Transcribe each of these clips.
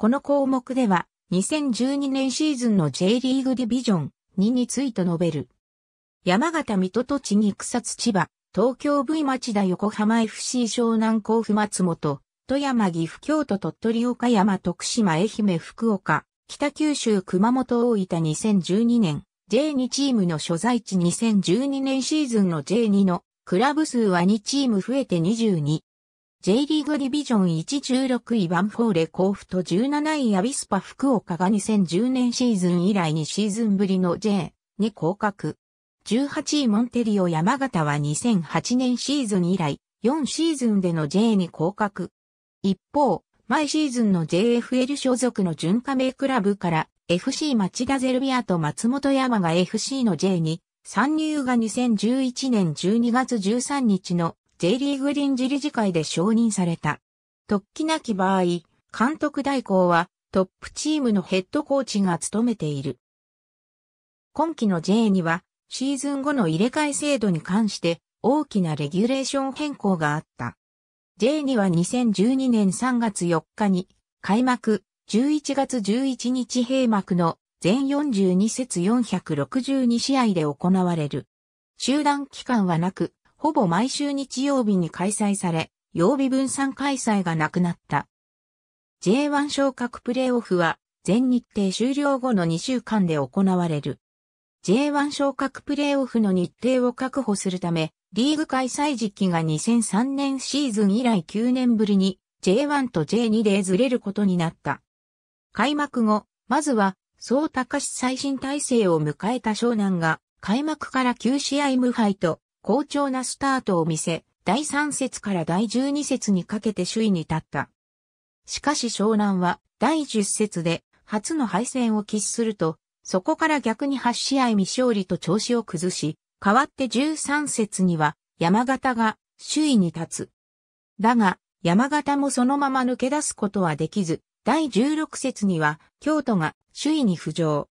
この項目では、2012年シーズンの J リーグディビジョン2について述べる。山形水戸栃木草津千葉、東京 V 町田横浜 FC 湘南甲府松本、富山岐阜京都鳥取岡山徳島愛媛福岡、北九州熊本大分2012年 J2 チームの所在地2012年シーズンの J2 のクラブ数は2チーム増えて22。J リーグディビジョン116位ワンフォーレ甲府と17位アビスパ福岡が2010年シーズン以来2シーズンぶりの J に降格。18位モンテリオ山形は2008年シーズン以来4シーズンでの J に降格。一方、毎シーズンの JFL 所属の準加盟クラブから FC 町田ゼルビアと松本山が FC の J に参入が2011年12月13日の J リーグ臨時理事会で承認された。突起なき場合、監督代行はトップチームのヘッドコーチが務めている。今季の J にはシーズン後の入れ替え制度に関して大きなレギュレーション変更があった。J には2012年3月4日に開幕11月11日閉幕の全42節462試合で行われる。集団期間はなく、ほぼ毎週日曜日に開催され、曜日分散開催がなくなった。J1 昇格プレーオフは全日程終了後の2週間で行われる。J1 昇格プレーオフの日程を確保するため、リーグ開催時期が2003年シーズン以来9年ぶりに J1 と J2 でずれることになった。開幕後、まずは、総高市最新体制を迎えた湘南が、開幕から9試合無敗と、好調なスタートを見せ、第3節から第12節にかけて首位に立った。しかし湘南は第10節で初の敗戦を喫すると、そこから逆に8試合未勝利と調子を崩し、代わって13節には山形が首位に立つ。だが、山形もそのまま抜け出すことはできず、第16節には京都が首位に浮上。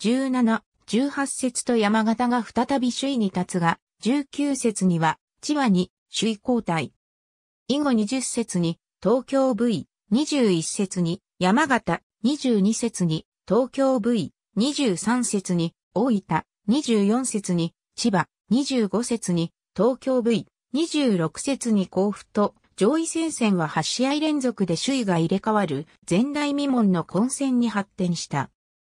17、18節と山形が再び首位に立つが、19節には、千葉に首位交代。以後20節に、東京 V、21節に、山形、22節に、東京 V、23節に、大分、24節に、千葉、25節に、東京 V、26節に甲府と、上位戦線は8試合連続で首位が入れ替わる前代未聞の混戦に発展した。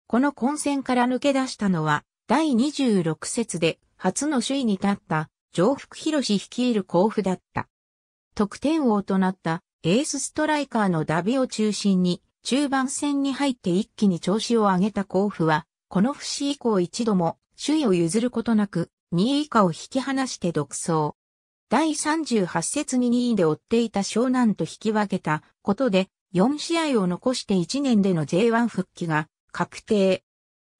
この混戦から抜け出したのは第26節で初の首位に立った上福博士率いる甲府だった。得点王となったエースストライカーのダビを中心に中盤戦に入って一気に調子を上げた甲府は、この節以降一度も首位を譲ることなく2位以下を引き離して独走。第38節に2位で追っていた湘南と引き分けたことで4試合を残して1年での J1 復帰が確定。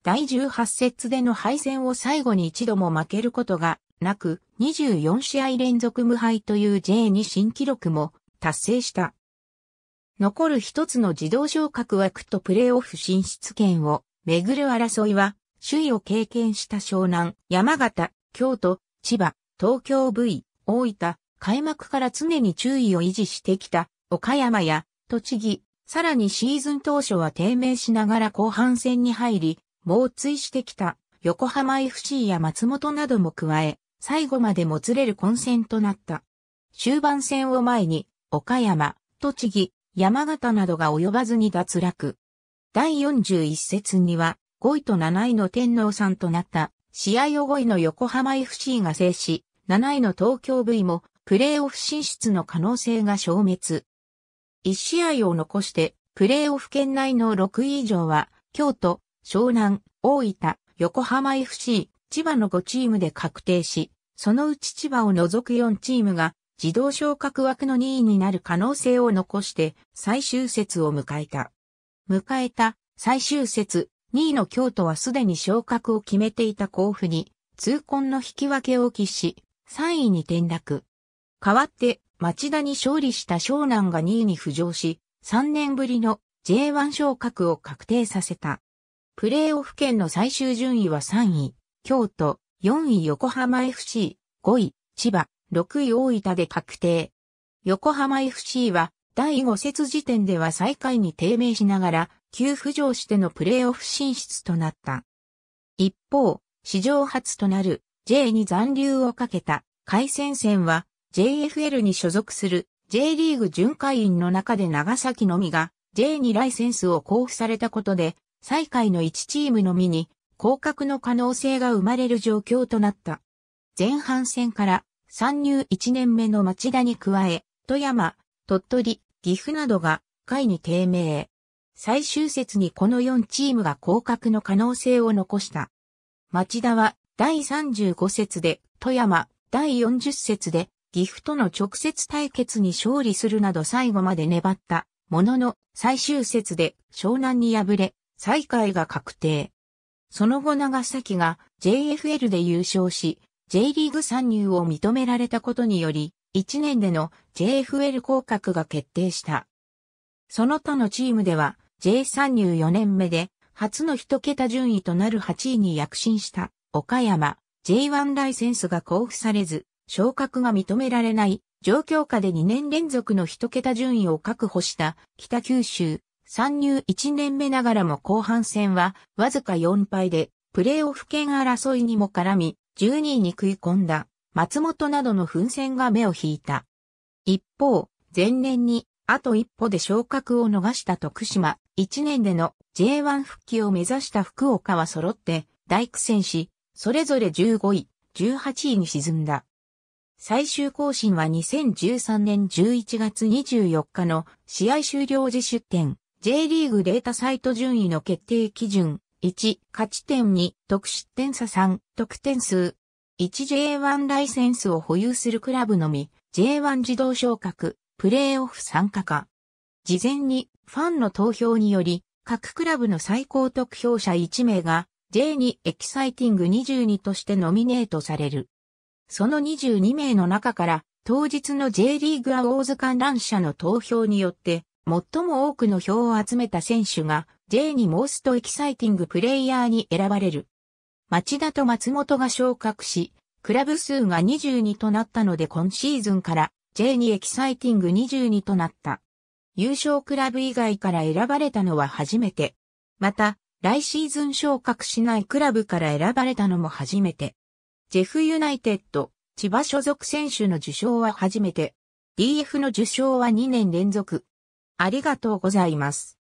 第18節での敗戦を最後に一度も負けることがなく、24試合連続無敗という J2 新記録も達成した。残る一つの自動昇格枠とプレーオフ進出権をめぐる争いは、首位を経験した湘南、山形、京都、千葉、東京 V、大分、開幕から常に注意を維持してきた、岡山や、栃木、さらにシーズン当初は低迷しながら後半戦に入り、猛追してきた横浜 FC や松本なども加え、最後までもつれる混戦となった。終盤戦を前に、岡山、栃木、山形などが及ばずに脱落。第41節には、5位と7位の天皇さんとなった、試合を5位の横浜 FC が制し、7位の東京 V も、プレーオフ進出の可能性が消滅。1試合を残して、プレーオフ圏内の6位以上は、京都、湘南、大分、横浜 FC、千葉の5チームで確定し、そのうち千葉を除く4チームが自動昇格枠の2位になる可能性を残して最終節を迎えた。迎えた最終節2位の京都はすでに昇格を決めていた甲府に痛恨の引き分けを喫し3位に転落。代わって町田に勝利した湘南が2位に浮上し3年ぶりの J1 昇格を確定させた。プレーオフ圏の最終順位は3位、京都、4位横浜 FC、5位、千葉、6位大分で確定。横浜 FC は第5節時点では最下位に低迷しながら、急浮上してのプレーオフ進出となった。一方、史上初となる J に残留をかけた海戦戦は JFL に所属する J リーグ巡回員の中で長崎のみが J にライセンスを交付されたことで最下位の1チームのみに降格の可能性が生まれる状況となった。前半戦から参入1年目の町田に加え、富山、鳥取、岐阜などが下位に低迷。最終節にこの4チームが降格の可能性を残した。町田は第35節で富山、第40節で岐阜との直接対決に勝利するなど最後まで粘ったものの最終節で湘南に敗れ、最下位が確定。その後長崎が JFL で優勝し、J リーグ参入を認められたことにより、1年での JFL 降格が決定した。その他のチームでは J 参入4年目で初の1桁順位となる8位に躍進した岡山 J1 ライセンスが交付されず昇格が認められない状況下で2年連続の1桁順位を確保した北九州参入1年目ながらも後半戦はわずか4敗でプレーオフ権争いにも絡み12位に食い込んだ松本などの奮戦が目を引いた。一方、前年にあと一歩で昇格を逃した徳島、1年での J1 復帰を目指した福岡は揃って大苦戦し、それぞれ15位、18位に沈んだ。最終更新は2013年11月24日の試合終了時出展。J リーグデータサイト順位の決定基準、1、勝ち点2、得失点差3、得点数。1J1 ライセンスを保有するクラブのみ、J1 自動昇格、プレーオフ参加か。事前にファンの投票により、各クラブの最高得票者1名が J2 エキサイティング22としてノミネートされる。その22名の中から当日の J リーグアウォーズ観覧者の投票によって最も多くの票を集めた選手が J にモーストエキサイティングプレイヤーに選ばれる。町田と松本が昇格し、クラブ数が22となったので今シーズンから J にエキサイティング22となった。優勝クラブ以外から選ばれたのは初めて。また、来シーズン昇格しないクラブから選ばれたのも初めて。ジェフユナイテッド、千葉所属選手の受賞は初めて。DF の受賞は2年連続。ありがとうございます。